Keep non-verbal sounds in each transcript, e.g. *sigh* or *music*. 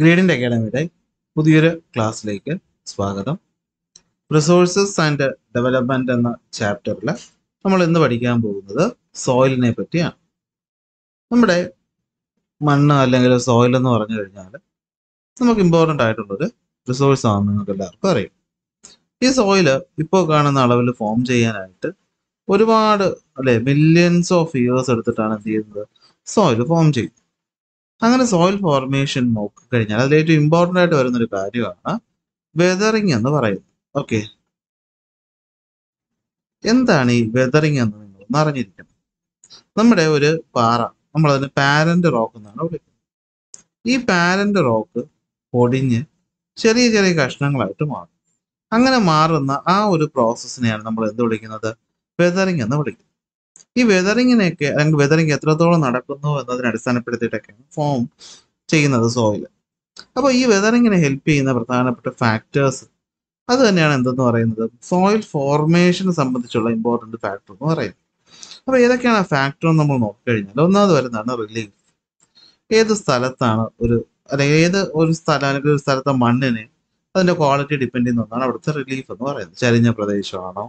ഗ്രേഡിൻ്റെ അക്കാഡമിയുടെ പുതിയൊരു ക്ലാസ്സിലേക്ക് സ്വാഗതം റിസോഴ്സസ് ആൻഡ് ഡെവലപ്മെന്റ് എന്ന ചാപ്റ്ററിൽ നമ്മൾ ഇന്ന് പഠിക്കാൻ പോകുന്നത് സോയിലിനെ പറ്റിയാണ് നമ്മുടെ മണ്ണ് അല്ലെങ്കിൽ സോയിൽ എന്ന് പറഞ്ഞു കഴിഞ്ഞാൽ നമുക്ക് ഇമ്പോർട്ടൻ്റ് ആയിട്ടുള്ളൊരു റിസോഴ്സ് ആണെന്ന് നിങ്ങൾക്ക് എല്ലാവർക്കും അറിയാം ഈ സോയിൽ ഇപ്പോൾ കാണുന്ന അളവിൽ ഫോം ചെയ്യാനായിട്ട് ഒരുപാട് അല്ലെ മില്യൻസ് ഓഫ് ഇയേഴ്സ് എടുത്തിട്ടാണ് എന്ത് ചെയ്യുന്നത് സോയിൽ ഫോം ചെയ്യുന്നത് അങ്ങനെ സോയിൽ ഫോർമേഷൻ നോക്കിക്കഴിഞ്ഞാൽ അതിൽ ഏറ്റവും ഇമ്പോർട്ടൻ്റ് ആയിട്ട് വരുന്നൊരു കാര്യമാണ് വെതറിങ് എന്ന് പറയുന്നത് ഓക്കെ എന്താണ് ഈ വെതറിങ് എന്ന് നിങ്ങൾ അറിഞ്ഞിരിക്കണം നമ്മുടെ ഒരു പാറ നമ്മളതിന് പാരന്റ് റോക്ക് എന്നാണ് വിളിക്കുന്നത് ഈ പാരന്റ് റോക്ക് പൊടിഞ്ഞ് ചെറിയ ചെറിയ കഷ്ണങ്ങളായിട്ട് മാറും അങ്ങനെ മാറുന്ന ആ ഒരു പ്രോസസ്സിനെയാണ് നമ്മൾ എന്ത് വിളിക്കുന്നത് വെതറിങ് എന്ന് വിളിക്കുന്നത് ഈ വെതറിങ്ങിനെയൊക്കെ അല്ലെങ്കിൽ വെതറിങ് എത്രത്തോളം നടക്കുന്നു എന്നതിനെ അടിസ്ഥാനപ്പെടുത്തിയിട്ടൊക്കെയാണ് ഫോം ചെയ്യുന്നത് സോയിൽ അപ്പോൾ ഈ വെതറിങ്ങിനെ ഹെൽപ്പ് ചെയ്യുന്ന പ്രധാനപ്പെട്ട ഫാക്ടേഴ്സ് അത് തന്നെയാണ് എന്തെന്ന് പറയുന്നത് സോയിൽ ഫോർമേഷനെ സംബന്ധിച്ചുള്ള ഇമ്പോർട്ടൻ്റ് ഫാക്ടർ എന്ന് പറയുന്നത് അപ്പോൾ ഏതൊക്കെയാണ് ആ ഫാക്ടർ എന്ന് നമ്മൾ നോക്കിക്കഴിഞ്ഞാൽ ഒന്നാമത് വരുന്നതാണ് റിലീഫ് ഏത് സ്ഥലത്താണ് ഒരു അല്ലെങ്കിൽ ഏത് ഒരു സ്ഥലം അല്ലെങ്കിൽ ഒരു സ്ഥലത്തെ മണ്ണിനെ അതിൻ്റെ ക്വാളിറ്റി ഡിപ്പെൻഡ് ചെയ്യുന്ന ഒന്നാണ് അവിടുത്തെ റിലീഫ് എന്ന് പറയുന്നത് ചരിഞ്ഞ പ്രദേശമാണോ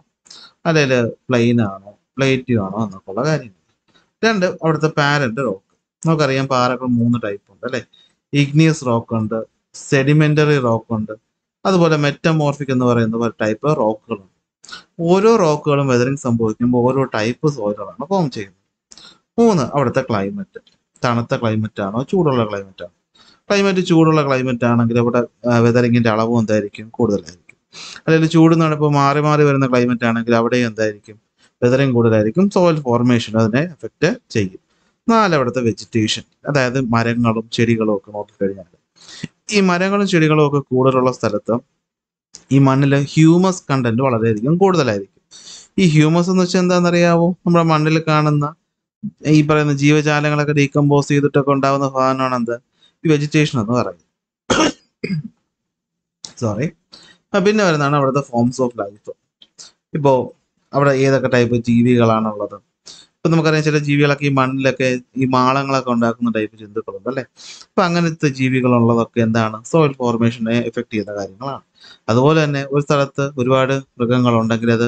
അല്ലെങ്കിൽ പ്ലെയിൻ ആണോ പ്ലേറ്റ് ആണോ എന്നൊക്കെയുള്ള കാര്യങ്ങൾ രണ്ട് അവിടുത്തെ പാരന്റ് റോക്ക് നമുക്കറിയാം പാറകൾ മൂന്ന് ടൈപ്പ് ഉണ്ട് അല്ലെ ഇഗ്നിയസ് റോക്ക് ഉണ്ട് സെഡിമെന്ററി റോക്ക് ഉണ്ട് അതുപോലെ മെറ്റമോർഫിക് എന്ന് പറയുന്ന ഒരു ടൈപ്പ് റോക്കുകളുണ്ട് ഓരോ റോക്കുകളും വെതറിങ് സംഭവിക്കുമ്പോൾ ഓരോ ടൈപ്പ് സോയിലുകളാണ് ഫോം ചെയ്യുന്നത് മൂന്ന് അവിടുത്തെ ക്ലൈമറ്റ് തണുത്ത ക്ലൈമറ്റ് ആണോ ചൂടുള്ള ക്ലൈമറ്റ് ആണോ ക്ലൈമറ്റ് ചൂടുള്ള ക്ലൈമറ്റ് ആണെങ്കിൽ അവിടെ വെതറിങ്ങിന്റെ അളവും എന്തായിരിക്കും കൂടുതലായിരിക്കും അല്ലെങ്കിൽ ചൂട് നടപ്പ് മാറി മാറി വരുന്ന ക്ലൈമറ്റ് ആണെങ്കിൽ അവിടെ എന്തായിരിക്കും വെതറിങ് കൂടുതലായിരിക്കും സോയിൽ ഫോർമേഷൻ അതിനെ എഫക്റ്റ് ചെയ്യും നാലവിടുത്തെ വെജിറ്റേഷൻ അതായത് മരങ്ങളും ചെടികളും ഒക്കെ നോക്കിക്കഴിഞ്ഞാൽ ഈ മരങ്ങളും ചെടികളും ഒക്കെ കൂടുതലുള്ള സ്ഥലത്ത് ഈ മണ്ണിൽ ഹ്യൂമസ് കണ്ടന്റ് വളരെയധികം കൂടുതലായിരിക്കും ഈ ഹ്യൂമസ് എന്ന് വെച്ചാൽ എന്താണെന്നറിയാവോ നമ്മുടെ മണ്ണിൽ കാണുന്ന ഈ പറയുന്ന ജീവജാലങ്ങളൊക്കെ ഡീകമ്പോസ് ചെയ്തിട്ടൊക്കെ ഉണ്ടാകുന്ന ഭാഗമാണ് എന്ത് ഈ വെജിറ്റേഷൻ എന്ന് പറയുന്നത് സോറി *coughs* പിന്നെ വരുന്നതാണ് അവിടുത്തെ ഫോംസ് ഓഫ് ലൈഫ് ഇപ്പോൾ അവിടെ ഏതൊക്കെ ടൈപ്പ് ജീവികളാണുള്ളത് ഇപ്പൊ നമുക്കറിയാം ചില ജീവികളൊക്കെ ഈ മണ്ണിലൊക്കെ ഈ മാളങ്ങളൊക്കെ ഉണ്ടാക്കുന്ന ടൈപ്പ് ജന്തുക്കളുണ്ട് അല്ലെ അപ്പൊ അങ്ങനത്തെ ജീവികളുള്ളതൊക്കെ എന്താണ് സോയിൽ ഫോർമേഷനെ എഫക്ട് ചെയ്യുന്ന കാര്യങ്ങളാണ് അതുപോലെ തന്നെ ഒരു സ്ഥലത്ത് ഒരുപാട് മൃഗങ്ങളുണ്ടെങ്കിൽ അത്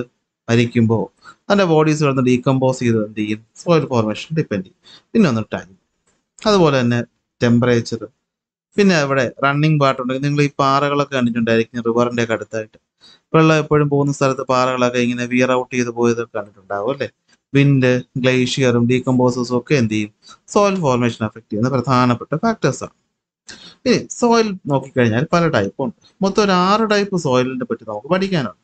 മരിക്കുമ്പോൾ അതിൻ്റെ ബോഡീസ് വന്ന് ഡീകമ്പോസ് ചെയ്ത് എന്ത് ചെയ്യും സോയിൽ ഫോർമേഷൻ ഡിപ്പെൻഡ് ചെയ്യും പിന്നെ ഒന്ന് ടൈം അതുപോലെ തന്നെ ടെമ്പറേച്ചർ പിന്നെ അവിടെ റണ്ണിങ് പാട്ടുണ്ടെങ്കിൽ നിങ്ങൾ ഈ പാറകളൊക്കെ കണ്ടിട്ടുണ്ടായിരിക്കും റിവറിൻ്റെ ഒക്കെ അടുത്തായിട്ട് വെള്ളം എപ്പോഴും പോകുന്ന സ്ഥലത്ത് പാറകളൊക്കെ ഇങ്ങനെ വിയർ ഔട്ട് ചെയ്ത് പോയത് കണ്ടിട്ടുണ്ടാവും അല്ലെ വിൻഡ് ഗ്ലേഷ്യറും ഡീകമ്പോസസും ഒക്കെ എന്ത് ചെയ്യും സോയിൽ ഫോർമേഷൻ അഫക്ട് ചെയ്യുന്ന പ്രധാനപ്പെട്ട ഫാക്ടേഴ്സാണ് ഇനി സോയിൽ നോക്കിക്കഴിഞ്ഞാൽ പല ടൈപ്പ് ഉണ്ട് മൊത്തം ഒരു ആറ് ടൈപ്പ് സോയിലിനെ പറ്റി നമുക്ക് പഠിക്കാനുണ്ട്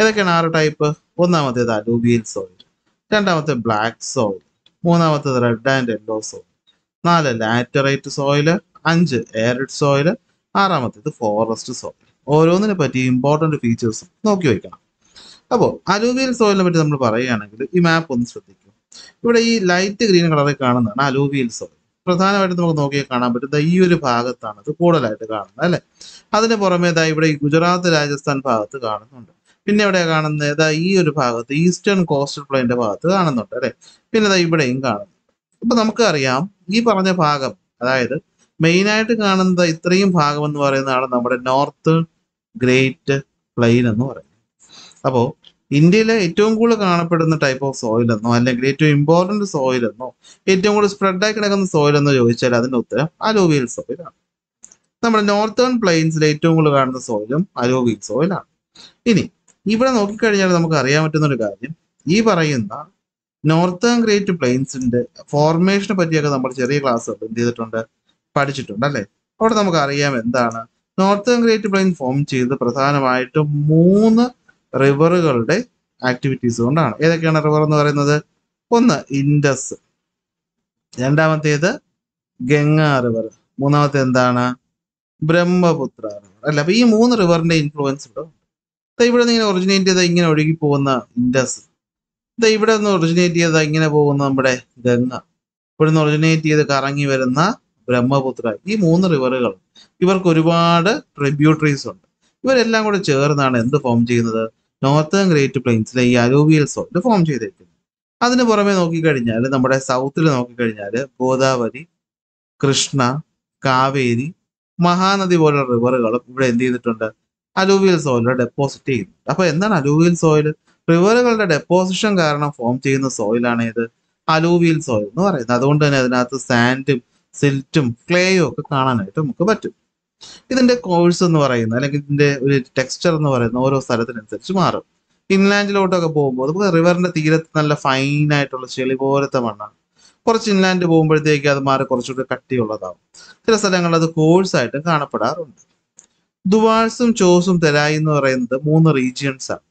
ഏതൊക്കെയാണ് ആറ് ടൈപ്പ് ഒന്നാമത്തേത് അലൂബിയൽ സോയിൽ രണ്ടാമത്തെ ബ്ലാക്ക് സോയിൽ മൂന്നാമത്തേത് റെഡ് ആൻഡ് യെല്ലോ സോയിൽ നാല് ലാറ്ററൈറ്റ് സോയില് അഞ്ച് എയറിഡ് സോയില് ആറാമത്തേത് ഫോറസ്റ്റ് സോയിൽ ഓരോന്നിനെ പറ്റി ഇമ്പോർട്ടൻറ്റ് ഫീച്ചേഴ്സ് നോക്കി വയ്ക്കണം അപ്പോൾ അലൂവിയൽ സോയിലിനെ പറ്റി നമ്മൾ പറയുകയാണെങ്കിൽ ഈ മാപ്പ് ഒന്ന് ശ്രദ്ധിക്കും ഇവിടെ ഈ ലൈറ്റ് ഗ്രീൻ കളറിൽ കാണുന്നതാണ് അലൂവിയൽ സോയിൽ പ്രധാനമായിട്ട് നമുക്ക് നോക്കിയാൽ കാണാൻ പറ്റും ഈ ഒരു ഭാഗത്താണ് അത് കൂടുതലായിട്ട് കാണുന്നത് അല്ലേ അതിന് പുറമേ ഇതാ ഇവിടെ ഈ ഗുജറാത്ത് രാജസ്ഥാൻ ഭാഗത്ത് കാണുന്നുണ്ട് പിന്നെ ഇവിടെ കാണുന്നത് ഇതാ ഈ ഒരു ഭാഗത്ത് ഈസ്റ്റേൺ കോസ്റ്റൽ പ്ലെയിൻ്റെ ഭാഗത്ത് കാണുന്നുണ്ട് അല്ലേ പിന്നെ അതാ ഇവിടെയും കാണുന്നു അപ്പൊ നമുക്കറിയാം ഈ പറഞ്ഞ ഭാഗം അതായത് മെയിനായിട്ട് കാണുന്നത് ഇത്രയും ഭാഗം എന്ന് പറയുന്നതാണ് നമ്മുടെ നോർത്ത് ഗ്രേറ്റ് പ്ലെയിൻ എന്ന് പറയും അപ്പോൾ ഇന്ത്യയിലെ ഏറ്റവും കൂടുതൽ കാണപ്പെടുന്ന ടൈപ്പ് ഓഫ് സോയിൽ എന്നോ അല്ലെങ്കിൽ ഏറ്റവും ഇമ്പോർട്ടൻറ്റ് സോയിൽ എന്നോ ഏറ്റവും കൂടുതൽ സ്പ്രെഡായി കിടക്കുന്ന സോയിൽ എന്നോ ചോദിച്ചാൽ അതിൻ്റെ ഉത്തരം അലോവിയൽ സോയിലാണ് നമ്മുടെ നോർത്തേൺ പ്ലെയിൻസിൽ ഏറ്റവും കൂടുതൽ കാണുന്ന സോയിലും അലോവിയൽ സോയിലാണ് ഇനി ഇവിടെ നോക്കിക്കഴിഞ്ഞാൽ നമുക്ക് അറിയാൻ പറ്റുന്ന ഒരു കാര്യം ഈ പറയുന്ന നോർത്തേൺ ഗ്രേറ്റ് പ്ലെയിൻസിന്റെ ഫോർമേഷനെ പറ്റിയൊക്കെ നമ്മൾ ചെറിയ ക്ലാസ് എന്ത് ചെയ്തിട്ടുണ്ട് പഠിച്ചിട്ടുണ്ട് അല്ലേ അവിടെ നമുക്ക് അറിയാം എന്താണ് നോർത്തേൺ ഗ്രേറ്റ് പ്ലെയിൻ ഫോം ചെയ്ത് പ്രധാനമായിട്ടും മൂന്ന് റിവറുകളുടെ ആക്ടിവിറ്റീസ് കൊണ്ടാണ് ഏതൊക്കെയാണ് റിവർ എന്ന് പറയുന്നത് ഒന്ന് ഇൻഡസ് രണ്ടാമത്തേത് ഗംഗ റിവർ മൂന്നാമത്തെ എന്താണ് ബ്രഹ്മപുത്ര റിവർ അല്ല അപ്പൊ ഈ മൂന്ന് റിവറിന്റെ ഇൻഫ്ലുവൻസ് ഇവിടെ ഉണ്ട് ഇവിടെ നിന്ന് ഒറിജിനേറ്റ് ചെയ്ത ഇങ്ങനെ ഒഴുകി പോകുന്ന ഇൻഡസ് ഇവിടെ നിന്ന് ഒറിജിനേറ്റ് ചെയ്ത ഇങ്ങനെ പോകുന്ന നമ്മുടെ ഗംഗ ഇവിടെ നിന്ന് ഒറിജിനേറ്റ് ചെയ്ത് കറങ്ങി വരുന്ന ബ്രഹ്മപുത്ര ഈ മൂന്ന് റിവറുകൾ ഇവർക്ക് ഒരുപാട് ട്രിബ്യൂട്ടറീസ് ഉണ്ട് ഇവരെല്ലാം കൂടെ ചേർന്നാണ് എന്ത് ഫോം ചെയ്യുന്നത് നോർത്തേൺ ഗ്രേറ്റ് പ്ലെയിൻസിലെ ഈ അലൂവിയൽ സോൾട്ട് ഫോം ചെയ്തേക്കുന്നത് അതിന് പുറമെ നോക്കിക്കഴിഞ്ഞാൽ നമ്മുടെ സൗത്തിൽ നോക്കിക്കഴിഞ്ഞാൽ ഗോദാവരി കൃഷ്ണ കാവേരി മഹാനദി പോലുള്ള റിവറുകളും ഇവിടെ എന്ത് ചെയ്തിട്ടുണ്ട് അലൂവിയൽ സോയിൽ ഡെപ്പോസിറ്റ് ചെയ്യുന്നുണ്ട് അപ്പൊ എന്താണ് അലൂവിയൽ സോയിൽ റിവറുകളുടെ ഡെപ്പോസിഷൻ കാരണം ഫോം ചെയ്യുന്ന സോയിലാണ് ഇത് അലൂവിയൽ സോയിൽ എന്ന് പറയുന്നത് അതുകൊണ്ട് തന്നെ അതിനകത്ത് സാൻഡും സിൽറ്റും ക്ലേയും ഒക്കെ കാണാനായിട്ട് നമുക്ക് പറ്റും ഇതിന്റെ കോഴ്സ് എന്ന് പറയുന്ന അല്ലെങ്കിൽ ഇതിന്റെ ഒരു ടെക്സ്ചർ എന്ന് പറയുന്ന ഓരോ സ്ഥലത്തിനനുസരിച്ച് മാറും ഇൻലാൻഡിലോട്ടൊക്കെ പോകുമ്പോൾ നമുക്ക് റിവറിന്റെ തീരത്ത് നല്ല ഫൈൻ ആയിട്ടുള്ള ചെളി പോലത്തെ മണ്ണാണ് കുറച്ച് ഇൻലാൻഡ് പോകുമ്പോഴത്തേക്ക് അത് മാറി കുറച്ചുകൂടി കട്ടിയുള്ളതാവും ചില സ്ഥലങ്ങളിൽ അത് കോഴ്സ് ആയിട്ട് കാണപ്പെടാറുണ്ട് ദുവാഴ്സും ചോസും തെരായി എന്ന് പറയുന്നത് മൂന്ന് റീജിയൻസ് ആണ്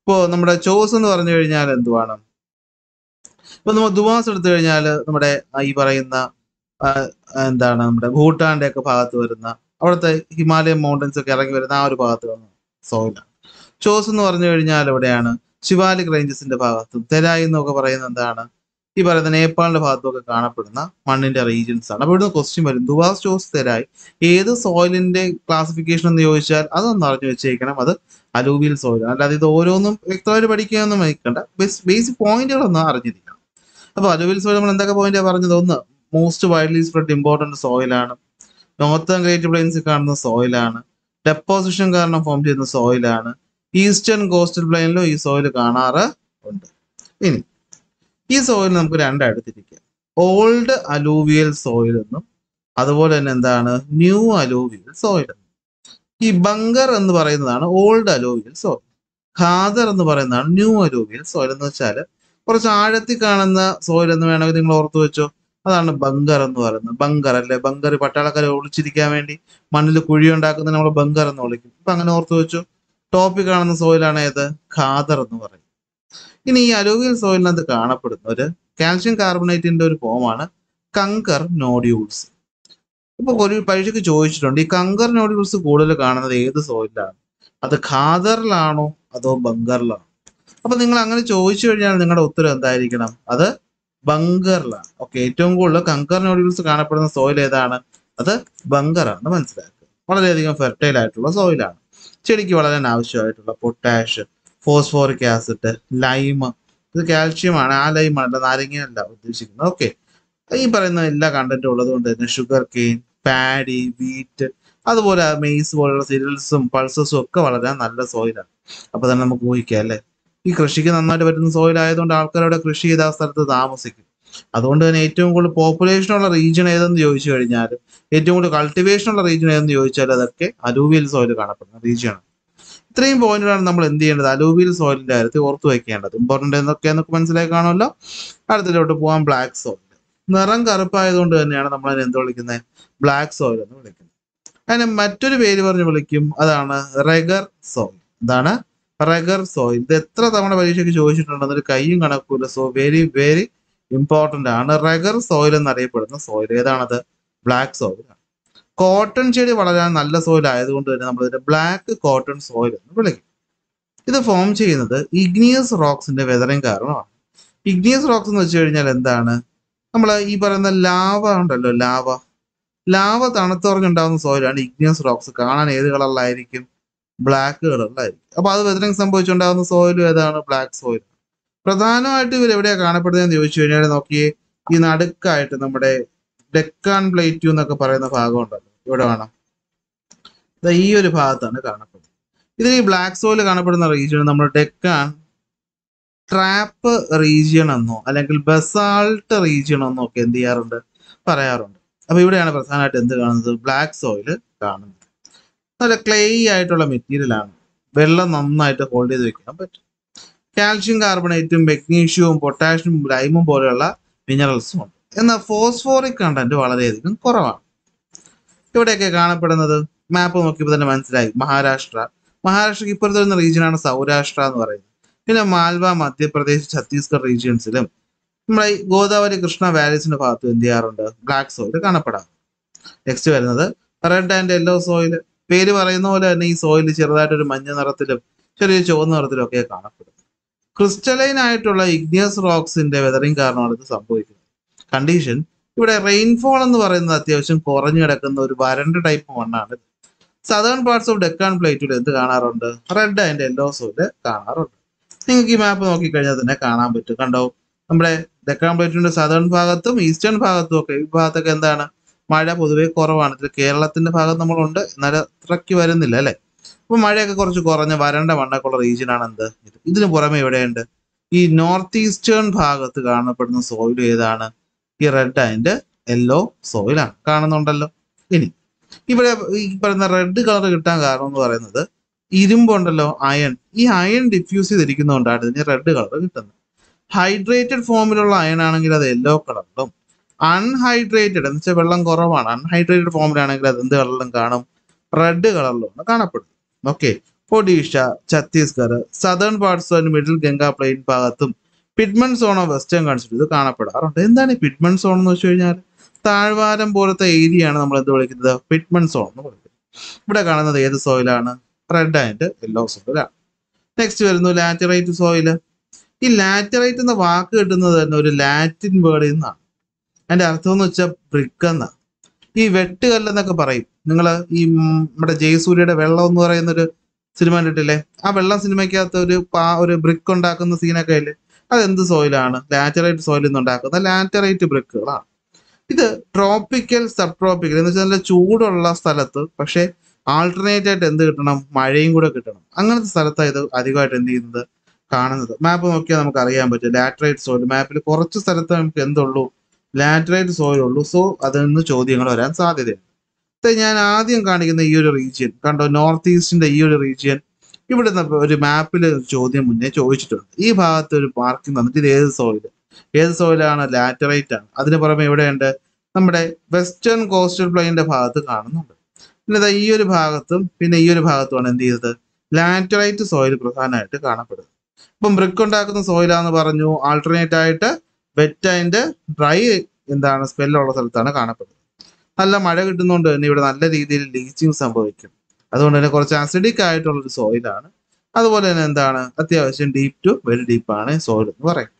ഇപ്പോ നമ്മുടെ ചോസ് എന്ന് പറഞ്ഞു കഴിഞ്ഞാൽ എന്തുവാണ് ഇപ്പൊ നമ്മൾ ദുവാസ് എടുത്തു കഴിഞ്ഞാൽ നമ്മുടെ ഈ പറയുന്ന എന്താണ് നമ്മുടെ ഭൂട്ടാന്റെ ഒക്കെ ഭാഗത്ത് വരുന്ന അവിടുത്തെ ഹിമാലയൻ മൗണ്ടൻസ് ഒക്കെ ഇറങ്ങി വരുന്ന ആ ഒരു ഭാഗത്ത് വന്ന സോയിലാണ് ചോസ് എന്ന് പറഞ്ഞു കഴിഞ്ഞാൽ എവിടെയാണ് ശിവാലിക് റേഞ്ചസിന്റെ ഭാഗത്തും തെരായി എന്നൊക്കെ പറയുന്നത് എന്താണ് ഈ പറയുന്ന നേപ്പാളിന്റെ ഭാഗത്തൊക്കെ കാണപ്പെടുന്ന മണ്ണിന്റെ റീജിയൻസ് ആണ് അപ്പോൾ ഇവിടുന്ന് ക്വസ്റ്റ്യൻ വരും ദുബാസ് ചോസ് തെരായി ഏത് സോയിലിന്റെ ക്ലാസിഫിക്കേഷൻ എന്ന് ചോദിച്ചാൽ അതൊന്ന് അറിഞ്ഞു വെച്ചേക്കണം അത് അലൂവിയൽ സോയിലാണ് അല്ലാതെ ഇത് ഓരോന്നും വ്യക്തമായിട്ട് പഠിക്കുകയൊന്നും വയ്ക്കണ്ട ബേസിക് പോയിന്റുകളൊന്നും അറിഞ്ഞിരിക്കണം അപ്പോൾ അലൂവിയൽ സോയിൽ നമ്മൾ എന്തൊക്കെ പോയിന്റാണ് പറഞ്ഞത് ഒന്ന് മോസ്റ്റ് വൈഡ്ലി സ്പ്രെഡ് ഇമ്പോർട്ടൻറ്റ് സോയിലാണ് നോർത്തേൺ ഗ്രേറ്റ് പ്ലെയിൻസിൽ കാണുന്ന സോയിലാണ് ഡെപ്പോസിഷൻ കാരണം ഫോം ചെയ്യുന്ന സോയിലാണ് ഈസ്റ്റേൺ കോസ്റ്റൽ പ്ലെയിനിലും ഈ സോയിൽ കാണാറ് ഉണ്ട് ഇനി ഈ സോയിൽ നമുക്ക് രണ്ടായിട്ട് തിരിക്കാം ഓൾഡ് അലൂവിയൽ സോയിൽ എന്നും അതുപോലെ തന്നെ എന്താണ് ന്യൂ അലൂവിയൽ സോയിൽ എന്നും ഈ ബങ്കർ എന്ന് പറയുന്നതാണ് ഓൾഡ് അലൂവിയൽ സോയിൽ ഖാദർ എന്ന് പറയുന്നതാണ് ന്യൂ അലൂവിയൽ സോയിൽ എന്ന് വെച്ചാൽ കുറച്ച് ആഴത്തിൽ കാണുന്ന സോയിൽ എന്ന് വേണമെങ്കിൽ നിങ്ങൾ ഓർത്തു വെച്ചോ അതാണ് ബങ്കർ എന്ന് പറയുന്നത് ബങ്കർ അല്ലെ ബങ്കർ പട്ടാളക്കാരെ ഒളിച്ചിരിക്കാൻ വേണ്ടി മണ്ണിൽ കുഴി ഉണ്ടാക്കുന്ന നമ്മൾ ബങ്കർ എന്ന് വിളിക്കും ഇപ്പൊ അങ്ങനെ ഓർത്തു വെച്ചു ടോപ്പി കാണുന്ന സോയിലാണ് ഏത് ഖാദർ എന്ന് പറയും ഇനി ഈ അലോവിയൽ സോയിലിനകത്ത് കാണപ്പെടുന്ന ഒരു കാൽഷ്യം കാർബണേറ്റിന്റെ ഒരു ഫോമാണ് കങ്കർ നോഡ്യൂൾസ് ഇപ്പൊ ഒരു പരീക്ഷയ്ക്ക് ചോദിച്ചിട്ടുണ്ട് ഈ കങ്കർ നോഡ്യൂൾസ് കൂടുതൽ കാണുന്നത് ഏത് സോയിലാണ് അത് ഖാദറിലാണോ അതോ ബങ്കറിലാണോ അപ്പൊ നിങ്ങൾ അങ്ങനെ ചോദിച്ചു കഴിഞ്ഞാൽ നിങ്ങളുടെ ഉത്തരം എന്തായിരിക്കണം അത് ബങ്കറിലാണ് ഓക്കെ ഏറ്റവും കൂടുതൽ കങ്കർ നോഡിൽസ് കാണപ്പെടുന്ന സോയിൽ ഏതാണ് അത് ബങ്കറാണ് മനസ്സിലാക്കുക വളരെയധികം ഫെർട്ടൈൽ ആയിട്ടുള്ള സോയിലാണ് ചെടിക്ക് വളരെ ആവശ്യമായിട്ടുള്ള പൊട്ടാഷ് ഫോസ്ഫോറിക് ആസിഡ് ലൈമ് ഇത് കാൽഷ്യമാണ് ആ നാരങ്ങ നാരങ്ങയല്ല ഉദ്ദേശിക്കുന്നത് ഓക്കെ ഈ പറയുന്ന എല്ലാ കണ്ടന്റും ഉള്ളത് കൊണ്ട് തന്നെ ഷുഗർ കെയിൻ പാഡി വീറ്റ് അതുപോലെ മെയ്സ് പോലുള്ള സീരിയൽസും പൾസസും ഒക്കെ വളരെ നല്ല സോയിലാണ് അപ്പൊ തന്നെ നമുക്ക് ഊഹിക്കാം അല്ലേ ഈ കൃഷിക്ക് നന്നായിട്ട് പറ്റുന്ന സോയിൽ ആയതുകൊണ്ട് ആൾക്കാരവിടെ കൃഷി ചെയ്ത് ആ സ്ഥലത്ത് താമസിക്കും അതുകൊണ്ട് തന്നെ ഏറ്റവും കൂടുതൽ പോപ്പുലേഷൻ ഉള്ള റീജിയൺ ഏതെന്ന് ചോദിച്ചു കഴിഞ്ഞാൽ ഏറ്റവും കൂടുതൽ കൾട്ടിവേഷൻ ഉള്ള റീജിയൺ ഏതെന്ന് ചോദിച്ചാൽ അതൊക്കെ അലൂവിയൽ സോയിൽ കാണപ്പെടുന്ന ആണ് ഇത്രയും പോയിന്റുകളാണ് നമ്മൾ എന്ത് ചെയ്യേണ്ടത് അലൂവിയൽ സോയിലിന്റെ കാര്യത്തിൽ ഓർത്തു വയ്ക്കേണ്ടത് ഇമ്പോർട്ടൻ്റ് എന്നൊക്കെ നമുക്ക് മനസ്സിലായി കാണുമല്ലോ അടുത്തിലോട്ട് പോകാൻ ബ്ലാക്ക് സോയിൽ നിറം കറുപ്പായതുകൊണ്ട് തന്നെയാണ് നമ്മൾ അതിനെ എന്ത് വിളിക്കുന്നത് ബ്ലാക്ക് സോയിൽ എന്ന് വിളിക്കുന്നത് അതിന് മറ്റൊരു പേര് പറഞ്ഞ് വിളിക്കും അതാണ് റെഗർ സോയിൽ എന്താണ് റെഗർ സോ ഇത് എത്ര തവണ പരീക്ഷയ്ക്ക് ചോദിച്ചിട്ടുണ്ട് എന്നൊരു കൈയും കണക്കൂല സോ വെരി വെരി ഇമ്പോർട്ടന്റ് ആണ് റെഗർ സോയിൽ എന്നറിയപ്പെടുന്ന സോയിൽ ഏതാണത് ബ്ലാക്ക് സോയിൽ ആണ് കോട്ടൺ ചെടി വളരാൻ നല്ല സോയിൽ ആയതുകൊണ്ട് തന്നെ നമ്മൾ ഇതിന്റെ ബ്ലാക്ക് കോട്ടൺ സോയിൽ എന്ന് വിളിക്കും ഇത് ഫോം ചെയ്യുന്നത് ഇഗ്നിയസ് റോക്സിന്റെ വെതറിങ് കാരണമാണ് ഇഗ്നിയസ് റോക്സ് എന്ന് വെച്ചു കഴിഞ്ഞാൽ എന്താണ് നമ്മൾ ഈ പറയുന്ന ലാവ ഉണ്ടല്ലോ ലാവ ലാവ തണുത്തുറഞ്ഞുണ്ടാകുന്ന സോയിലാണ് ഇഗ്നിയസ് റോക്സ് കാണാൻ ഏത് കളറിലായിരിക്കും ബ്ലാക്ക് കളറിലായിരിക്കും അപ്പോൾ അത് വെതറിങ് സംഭവിച്ചുണ്ടാകുന്ന സോയിൽ ഏതാണ് ബ്ലാക്ക് സോയിൽ പ്രധാനമായിട്ട് ഇവർ എവിടെയാണ് എന്ന് ചോദിച്ചു കഴിഞ്ഞാൽ നോക്കിയേ ഈ നടുക്കായിട്ട് നമ്മുടെ ഡെക്കാൻ പ്ലേറ്റ് എന്നൊക്കെ പറയുന്ന ഭാഗം ഉണ്ടല്ലോ ഇവിടെ വേണം ഈ ഒരു ഭാഗത്താണ് കാണപ്പെടുന്നത് ഇതിൽ ഈ ബ്ലാക്ക് സോയിൽ കാണപ്പെടുന്ന റീജിയൻ നമ്മൾ ഡെക്കാൻ ട്രാപ്പ് റീജിയൺ എന്നോ അല്ലെങ്കിൽ ബസാൾട്ട് റീജിയൺ എന്നോ ഒക്കെ എന്ത് ചെയ്യാറുണ്ട് പറയാറുണ്ട് അപ്പൊ ഇവിടെയാണ് പ്രധാനമായിട്ട് എന്ത് കാണുന്നത് ബ്ലാക്ക് സോയിൽ കാണുന്നത് നല്ല ക്ലേയി ആയിട്ടുള്ള മെറ്റീരിയലാണ് വെള്ളം നന്നായിട്ട് ഹോൾഡ് ചെയ്ത് വെക്കാൻ പറ്റും കാൽഷ്യം കാർബണേറ്റും മെഗ്നീഷ്യവും പൊട്ടാഷ്യം ലൈമും പോലെയുള്ള മിനറൽസും ഉണ്ട് എന്നാൽ ഫോസ്ഫോറിക് കണ്ടന്റ് വളരെയധികം കുറവാണ് ഇവിടെയൊക്കെ കാണപ്പെടുന്നത് മാപ്പ് നോക്കിയപ്പോൾ തന്നെ മനസ്സിലായി മഹാരാഷ്ട്ര മഹാരാഷ്ട്രക്ക് ഇപ്പുറത്ത് വരുന്ന റീജിയനാണ് സൗരാഷ്ട്ര എന്ന് പറയുന്നത് പിന്നെ മാൽവ മധ്യപ്രദേശ് ഛത്തീസ്ഗഡ് റീജിയൻസിലും നമ്മുടെ ഗോദാവരി കൃഷ്ണ വാലീസിന്റെ ഭാഗത്ത് എന്ത് ചെയ്യാറുണ്ട് ബ്ലാക്ക് സോയിൽ കാണപ്പെടാം നെക്സ്റ്റ് വരുന്നത് റെഡ് ആൻഡ് യെല്ലോ സോയില് പേര് പറയുന്ന പോലെ തന്നെ ഈ സോയിൽ ചെറുതായിട്ടൊരു മഞ്ഞ നിറത്തിലും ചെറിയ ചുവന്ന നിറത്തിലും ഒക്കെ കാണപ്പെടും ക്രിസ്റ്റലൈൻ ആയിട്ടുള്ള ഇഗ്നിയസ് റോക്സിന്റെ വെതറിങ് കാരണമാണ് ഇത് സംഭവിക്കുന്നത് കണ്ടീഷൻ ഇവിടെ റെയിൻഫോൾ എന്ന് പറയുന്നത് അത്യാവശ്യം കുറഞ്ഞു കിടക്കുന്ന ഒരു വരണ്ട ടൈപ്പ് മണ്ണാണ് സദേൺ പാർട്സ് ഓഫ് ഡെക്കാൺ പ്ലേറ്റിൽ എന്ത് കാണാറുണ്ട് റെഡ് ആൻഡ് യെല്ലോ സോയില് കാണാറുണ്ട് നിങ്ങൾക്ക് ഈ മാപ്പ് നോക്കിക്കഴിഞ്ഞാൽ തന്നെ കാണാൻ പറ്റും കണ്ടോ നമ്മുടെ ഡെക്കാൺ പ്ലേറ്റിന്റെ സദേൺ ഭാഗത്തും ഈസ്റ്റേൺ ഭാഗത്തും ഒക്കെ ഈ ഭാഗത്തൊക്കെ എന്താണ് മഴ പൊതുവേ കുറവാണ് ഇതിൽ കേരളത്തിന്റെ ഭാഗം നമ്മളുണ്ട് എന്നാലും അത്രയ്ക്ക് വരുന്നില്ല അല്ലേ അപ്പോൾ മഴയൊക്കെ കുറച്ച് കുറഞ്ഞ വരണ്ട മണ്ണൊക്കെയുള്ള റീജിയനാണ് എന്ത് ഇത് ഇതിന് പുറമെ എവിടെയുണ്ട് ഈ നോർത്ത് ഈസ്റ്റേൺ ഭാഗത്ത് കാണപ്പെടുന്ന സോയിൽ ഏതാണ് ഈ റെഡ് ആൻഡ് യെല്ലോ സോയിലാണ് കാണുന്നുണ്ടല്ലോ ഇനി ഇവിടെ ഈ പറയുന്ന റെഡ് കളർ കിട്ടാൻ കാരണം എന്ന് പറയുന്നത് ഇരുമ്പുണ്ടല്ലോ അയൺ ഈ അയൺ ഡിഫ്യൂസ് ചെയ്തിരിക്കുന്നതുകൊണ്ടാണ് ഇതിന് റെഡ് കളർ കിട്ടുന്നത് ഹൈഡ്രേറ്റഡ് ഫോമിലുള്ള അയൺ ആണെങ്കിൽ അത് യെല്ലോ കളറിലും അൺഹൈഡ്രേറ്റഡ് എന്ന് വെച്ചാൽ വെള്ളം കുറവാണ് അൺഹൈഡ്രേറ്റഡ് ഫോമിലാണെങ്കിൽ അത് എന്ത് കളറിലും കാണും റെഡ് കളറിലാണ് കാണപ്പെടുന്നത് okay Odisha Chhattisgarh southern parts of middle Ganga plain ഭാഗത്തും piedmont zone of western country ഇത് കാണപ്പെടാറുണ്ട് എന്താണ് ഈ പിഡ്മൺ സോൺ എന്ന് വെച്ച് കഴിഞ്ഞാൽ താഴ്വാരം പോലത്തെ ഏരിയ ആണ് നമ്മൾ എന്ത് വിളിക്കുന്നത് പിഡ്മൺ സോൺ എന്ന് വിളിക്കുന്നത് ഇവിടെ കാണുന്നത് ഏത് സോയിലാണ് റെഡ് ആൻഡ് യെല്ലോ സോയിലാണ് നെക്സ്റ്റ് വരുന്നു ലാറ്ററൈറ്റ് സോയില് ഈ ലാറ്ററൈറ്റ് എന്ന വാക്ക് കിട്ടുന്നത് തന്നെ ഒരു ലാറ്റിൻ വേർഡിൽ നിന്നാണ് അതിൻ്റെ അർത്ഥം എന്ന് വെച്ചാൽ ബ്രിക്കെന്ന ഈ വെട്ടുകല്ലെന്നൊക്കെ പറയും നിങ്ങൾ ഈ നമ്മുടെ ജയസൂര്യയുടെ വെള്ളം എന്ന് പറയുന്ന ഒരു സിനിമ കണ്ടിട്ടില്ലേ ആ വെള്ളം സിനിമയ്ക്കകത്ത് ഒരു പാ ഒരു ബ്രിക്ക് ഉണ്ടാക്കുന്ന സീനൊക്കെ ഇല്ലേ അതെന്ത് സോയിലാണ് ലാറ്ററൈറ്റ് സോയിൽ നിന്ന് ഉണ്ടാക്കുന്ന ലാറ്ററൈറ്റ് ബ്രിക്കുകളാണ് ഇത് ട്രോപ്പിക്കൽ സബ് ട്രോപ്പിക്കൽ എന്ന് വെച്ചാൽ നല്ല ചൂടുള്ള സ്ഥലത്ത് പക്ഷേ ആൾട്ടർനേറ്റ് ആയിട്ട് എന്ത് കിട്ടണം മഴയും കൂടെ കിട്ടണം അങ്ങനത്തെ സ്ഥലത്താണ് ഇത് അധികമായിട്ട് എന്ത് ചെയ്യുന്നത് കാണുന്നത് മാപ്പ് നോക്കിയാൽ നമുക്ക് അറിയാൻ പറ്റും ലാറ്ററൈറ്റ് സോയിൽ മാപ്പിൽ കുറച്ച് സ്ഥലത്ത് നമുക്ക് എന്തുള്ളൂ ലാറ്ററൈറ്റ് സോയിൽ ഉള്ളൂ സോ അതിൽ നിന്ന് ചോദ്യങ്ങൾ വരാൻ സാധ്യതയുണ്ട് ഞാൻ ആദ്യം കാണിക്കുന്ന ഈ ഒരു റീജിയൻ കണ്ടോ നോർത്ത് ഈസ്റ്റിന്റെ ഈ ഒരു റീജിയൻ ഇവിടെ ഒരു മാപ്പിൽ ചോദ്യം മുന്നേ ചോദിച്ചിട്ടുണ്ട് ഈ ഭാഗത്ത് ഒരു മാർക്കിംഗ് തന്നിട്ട് ഇത് ഏത് സോയിൽ ഏത് സോയിലാണ് ലാറ്ററൈറ്റ് ആണ് അതിന് പുറമെ ഇവിടെയുണ്ട് നമ്മുടെ വെസ്റ്റേൺ കോസ്റ്റൽ പ്ലെയിന്റെ ഭാഗത്ത് കാണുന്നുണ്ട് പിന്നെ ഈ ഒരു ഭാഗത്തും പിന്നെ ഈ ഒരു ഭാഗത്തുമാണ് എന്ത് ചെയ്തത് ലാറ്ററൈറ്റ് സോയിൽ പ്രധാനമായിട്ട് കാണപ്പെടുന്നത് അപ്പം ബ്രിക്ക് ഉണ്ടാക്കുന്ന സോയിലാന്ന് പറഞ്ഞു ആൾട്ടർനേറ്റ് ആയിട്ട് അതിൻ്റെ ഡ്രൈ എന്താണ് സ്മെല്ലുള്ള സ്ഥലത്താണ് കാണപ്പെടുന്നത് നല്ല മഴ കിട്ടുന്നതുകൊണ്ട് തന്നെ ഇവിടെ നല്ല രീതിയിൽ ലീച്ചിങ് സംഭവിക്കും അതുകൊണ്ട് തന്നെ കുറച്ച് അസിഡിക് ആയിട്ടുള്ള ഒരു സോയിലാണ് അതുപോലെ തന്നെ എന്താണ് അത്യാവശ്യം ഡീപ് ടു വെരി ഡീപ്പാണ് സോയിൽ എന്ന് പറയും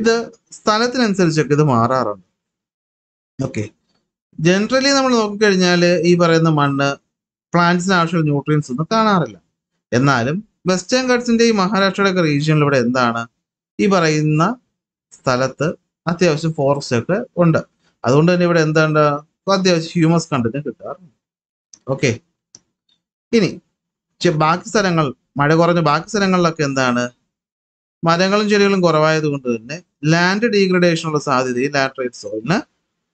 ഇത് സ്ഥലത്തിനനുസരിച്ചൊക്കെ ഇത് മാറാറുണ്ട് ഓക്കെ ജനറലി നമ്മൾ നോക്കിക്കഴിഞ്ഞാൽ ഈ പറയുന്ന മണ്ണ് പ്ലാന്റ്സിന് ആവശ്യമുള്ള ന്യൂട്രിയൻസ് ഒന്നും കാണാറില്ല എന്നാലും വെസ്റ്റേൺ ഗഡ്സിന്റെ ഈ മഹാരാഷ്ട്രയുടെ ഒക്കെ റീജിയനിൽ ഇവിടെ എന്താണ് ഈ പറയുന്ന സ്ഥലത്ത് അത്യാവശ്യം ഫോറസ്റ്റ് ഒക്കെ ഉണ്ട് അതുകൊണ്ട് തന്നെ ഇവിടെ എന്താണ് അത്യാവശ്യം ഹ്യൂമസ് കണ്ടന്റ് കിട്ടാറുണ്ട് ഓക്കെ ഇനി ബാക്കി സ്ഥലങ്ങൾ മഴ കുറഞ്ഞ ബാക്കി സ്ഥലങ്ങളിലൊക്കെ എന്താണ് മരങ്ങളും ചെടികളും കുറവായത് കൊണ്ട് തന്നെ ലാൻഡ് ഡീഗ്രഡേഷനുള്ള ഈ ലാറ്ററൈറ്റ് സോയിലിന്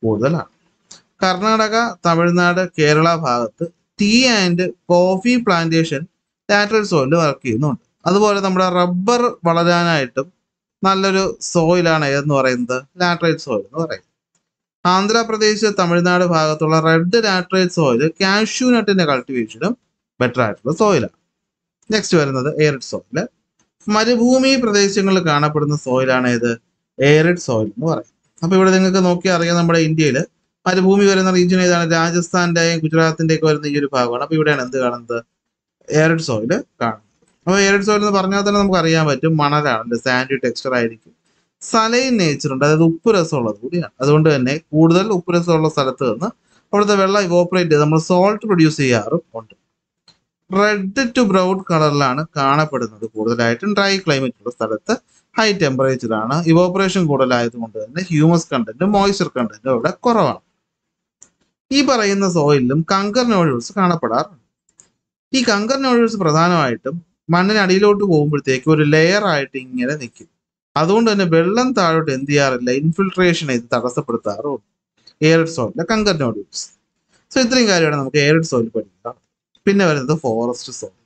കൂടുതലാണ് കർണാടക തമിഴ്നാട് കേരള ഭാഗത്ത് tea and coffee plantation laterite സോയിലിൽ വർക്ക് ചെയ്യുന്നുണ്ട് അതുപോലെ നമ്മുടെ റബ്ബർ വളരാനായിട്ടും നല്ലൊരു സോയിലാണ് ഏതെന്ന് പറയുന്നത് ലാട്രൈറ്റ് സോയിൽ എന്ന് പറയും ആന്ധ്രാപ്രദേശ് തമിഴ്നാട് ഭാഗത്തുള്ള റെഡ് ലാട്രൈറ്റ് സോയിൽ കാഷ്യൂനട്ടിന്റെ നട്ടിന്റെ കൾട്ടിവേഷനും ബെറ്റർ ആയിട്ടുള്ള സോയിലാണ് നെക്സ്റ്റ് വരുന്നത് എയറിഡ് സോയിൽ മരുഭൂമി പ്രദേശങ്ങളിൽ കാണപ്പെടുന്ന സോയിലാണ് ഏത് എയറിഡ് സോയിൽ എന്ന് പറയും അപ്പൊ ഇവിടെ നിങ്ങൾക്ക് നോക്കിയാൽ അറിയാം നമ്മുടെ ഇന്ത്യയിൽ മരുഭൂമി വരുന്ന റീജിയൻ ഏതാണ് രാജസ്ഥാന്റെയും ഗുജറാത്തിന്റെയൊക്കെ വരുന്ന ഈ ഒരു ഭാഗമാണ് അപ്പൊ ഇവിടെയാണ് എന്ത് കാണുന്നത് എയറിഡ് സോയിൽ കാണുന്നത് അപ്പോൾ ഏഴ് സോയിൽ എന്ന് പറഞ്ഞാൽ തന്നെ നമുക്ക് അറിയാൻ പറ്റും മണലാണ് സാൻഡ് ടെക്സ്ചർ ആയിരിക്കും സലൈൻ നേച്ചർ ഉണ്ട് അതായത് ഉപ്പ് രസമുള്ളത് കൂടിയാണ് അതുകൊണ്ട് തന്നെ കൂടുതൽ ഉപ്പ് രസമുള്ള സ്ഥലത്ത് നിന്ന് അവിടുത്തെ വെള്ളം ഇവോപ്പറേറ്റ് ചെയ്ത് നമ്മൾ സോൾട്ട് പ്രൊഡ്യൂസ് ചെയ്യാറും ഉണ്ട് റെഡ് ടു ബ്രൗൺ കളറിലാണ് കാണപ്പെടുന്നത് കൂടുതലായിട്ടും ഡ്രൈ ക്ലൈമറ്റ് ഉള്ള സ്ഥലത്ത് ഹൈ ടെമ്പറേച്ചറാണ് ഇവോപ്പറേഷൻ കൂടുതലായതുകൊണ്ട് തന്നെ ഹ്യൂമസ് കണ്ടന്റും മോയ്സ്ചർ കണ്ടന്റും അവിടെ കുറവാണ് ഈ പറയുന്ന സോയിലും കങ്കർ നോഡ്യൂൾസ് കാണപ്പെടാറുണ്ട് ഈ കങ്കർ നോഡ്യൂൾസ് പ്രധാനമായിട്ടും അടിയിലോട്ട് പോകുമ്പോഴത്തേക്ക് ഒരു ലെയർ ആയിട്ട് ഇങ്ങനെ നിൽക്കും അതുകൊണ്ട് തന്നെ വെള്ളം താഴോട്ട് എന്ത് ചെയ്യാറില്ല ഇൻഫിൽട്രേഷൻ ഇത് തടസ്സപ്പെടുത്താറുണ്ട് arid soil kankar nodules so ഇത്രയും കാര്യമാണ് നമുക്ക് എയർഡ് സോയിൽ പഠിക്കാം പിന്നെ വരുന്നത് ഫോറസ്റ്റ് സോയിൽ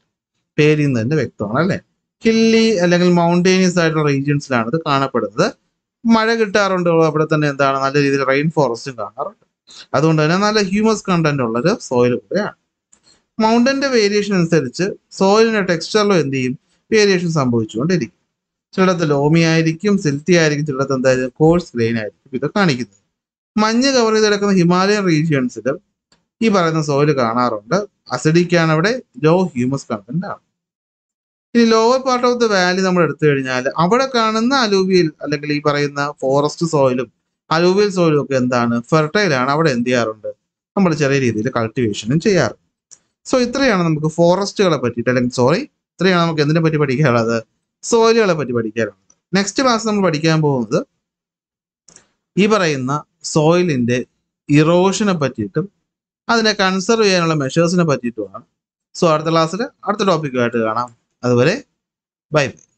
പേരിൽ നിന്ന് തന്നെ വ്യക്തമാണ് അല്ലെ ഹില്ലി അല്ലെങ്കിൽ മൗണ്ടേനിയസ് ആയിട്ടുള്ള റീജിയൻസിലാണ് ഇത് കാണപ്പെടുന്നത് മഴ കിട്ടാറുണ്ട് അവിടെ തന്നെ എന്താണ് നല്ല രീതിയിൽ റെയിൻ ഫോറസ്റ്റും കാണാറുണ്ട് അതുകൊണ്ട് തന്നെ നല്ല ഹ്യൂമസ് കണ്ടന്റ് ഉള്ളൊരു സോയിൽ കൂടെയാണ് മൗണ്ടൻ്റെ വേരിയേഷൻ അനുസരിച്ച് സോയിലിൻ്റെ ടെക്സ്ചറിലും എന്ത് ചെയ്യും വേരിയേഷൻ സംഭവിച്ചുകൊണ്ടിരിക്കും ചിലടത്ത് ലോമി ആയിരിക്കും സിൽത്തി ആയിരിക്കും ചിലടത്ത് എന്തായാലും കോഴ്സ് ഗ്രെയിൻ ആയിരിക്കും ഇത് കാണിക്കുന്നത് മഞ്ഞ് കവർ ചെയ്ത് കിടക്കുന്ന ഹിമാലയൻ റീജിയൻസിലും ഈ പറയുന്ന സോയിൽ കാണാറുണ്ട് അസിഡിക് ആണ് അവിടെ ലോ ഹ്യൂമസ് കണ്ടന്റ് ആണ് ഇനി lower part of the valley നമ്മൾ എടുത്തു കഴിഞ്ഞാൽ അവിടെ കാണുന്ന അലൂവിയൽ അല്ലെങ്കിൽ ഈ പറയുന്ന ഫോറസ്റ്റ് സോയിലും അലൂവിയൽ സോയിലും ഒക്കെ എന്താണ് ഫെർട്ടൈൽ ആണ് അവിടെ എന്ത് ചെയ്യാറുണ്ട് നമ്മൾ ചെറിയ രീതിയിൽ കൾട്ടിവേഷനും ചെയ്യാറുണ്ട് സോ ഇത്രയാണ് നമുക്ക് ഫോറസ്റ്റുകളെ പറ്റിയിട്ട് അല്ലെങ്കിൽ സോറി ഇത്രയാണ് നമുക്ക് എന്തിനെ പറ്റി പഠിക്കാനുള്ളത് സോയിലുകളെ പറ്റി പഠിക്കാനുള്ളത് നെക്സ്റ്റ് ക്ലാസ് നമ്മൾ പഠിക്കാൻ പോകുന്നത് ഈ പറയുന്ന സോയിലിൻ്റെ ഇറോഷനെ പറ്റിയിട്ടും അതിനെ കൺസർവ് ചെയ്യാനുള്ള മെഷേഴ്സിനെ പറ്റിയിട്ടുമാണ് സോ അടുത്ത ക്ലാസ്സിൽ അടുത്ത ടോപ്പിക്കുമായിട്ട് കാണാം അതുവരെ ബൈ ബൈ